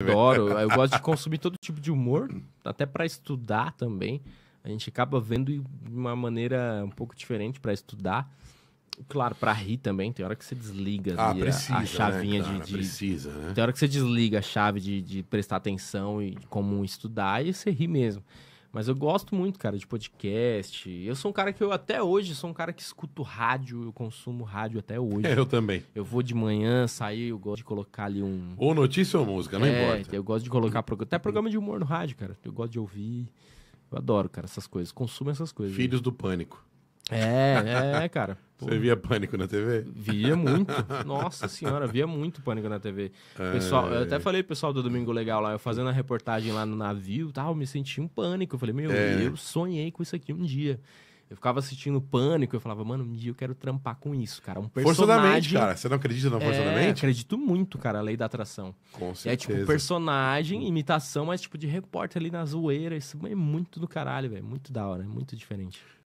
Adoro. Eu gosto de consumir todo tipo de humor, até para estudar também. A gente acaba vendo de uma maneira um pouco diferente para estudar. Claro, para rir também, tem hora que você desliga ah, precisa, assim, a, a, né, chavinha né, cara, de, de. Precisa, né? Tem hora que você desliga a chave de, de prestar atenção e como estudar e você ri mesmo. Mas eu gosto muito, cara, de podcast. Eu sou um cara que eu até hoje sou um cara que escuto rádio, eu consumo rádio até hoje. É, eu também. Eu vou de manhã, sair, eu gosto de colocar ali um. Ou notícia ou música, não é, importa. Eu gosto de colocar até programa de humor no rádio, cara. Eu gosto de ouvir. Eu adoro, cara, essas coisas. Consumo essas coisas. Filhos do Pânico. É, é, cara. Pô. Você via pânico na TV? Via muito. Nossa senhora, via muito pânico na TV. Pessoal, é. eu até falei pro pessoal do Domingo Legal lá, eu fazendo a reportagem lá no navio tal, me senti um pânico. Eu falei, meu, é. eu sonhei com isso aqui um dia. Eu ficava assistindo pânico, eu falava, mano, um dia eu quero trampar com isso, cara. Um personagem. Forçadamente. cara. Você não acredita na é, forçadamente? é, acredito muito, cara, a lei da atração. Com certeza. É tipo personagem, imitação, mas tipo de repórter ali na zoeira. Isso é muito do caralho, velho. Muito da hora, é muito diferente.